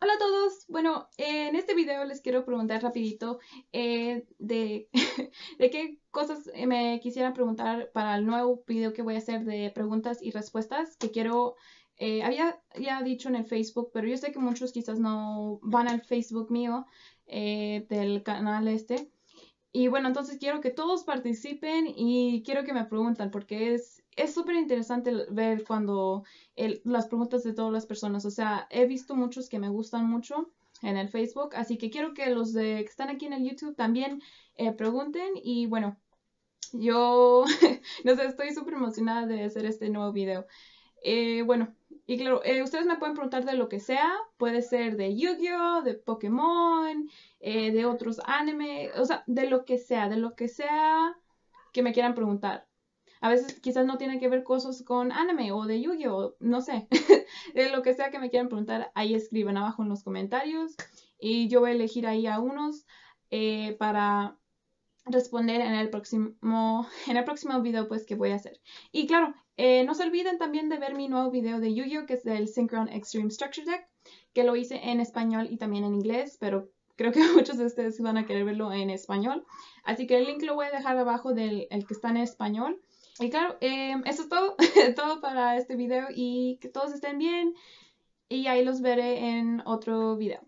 Hola a todos, bueno, eh, en este video les quiero preguntar rapidito eh, de, qué cosas eh, me quisieran preguntar para el nuevo video que voy a hacer de preguntas y respuestas que quiero, había ya dicho en el Facebook, pero yo sé que muchos quizás no van al Facebook mío del canal este, y bueno, entonces quiero que todos participen y quiero que me preguntan porque es es súper interesante ver cuando las preguntas de todas las personas, o sea, he visto muchos que me gustan mucho en el Facebook, así que quiero que los de, que están aquí en el YouTube también eh, pregunten y bueno, yo, no sé, estoy súper emocionada de hacer este nuevo video. Eh, bueno, y claro, eh, ustedes me pueden preguntar de lo que sea, puede ser de Yu-Gi-Oh, de Pokémon, eh, de otros anime, o sea, de lo que sea, de lo que sea que me quieran preguntar. A veces quizás no tiene que ver cosas con anime o de Yu-Gi-Oh, no sé. de lo que sea que me quieran preguntar, ahí escriban abajo en los comentarios y yo voy a elegir ahí a unos eh, para responder en el próximo en el próximo video pues que voy a hacer y claro eh, no se olviden también de ver mi nuevo video de yu gi que es del Synchron Extreme Structure Deck que lo hice en español y también en inglés pero creo que muchos de ustedes van a querer verlo en español así que el link lo voy a dejar abajo del el que está en español y claro em, eso es todo todo para este video y que todos estén bien y ahí los veré en otro video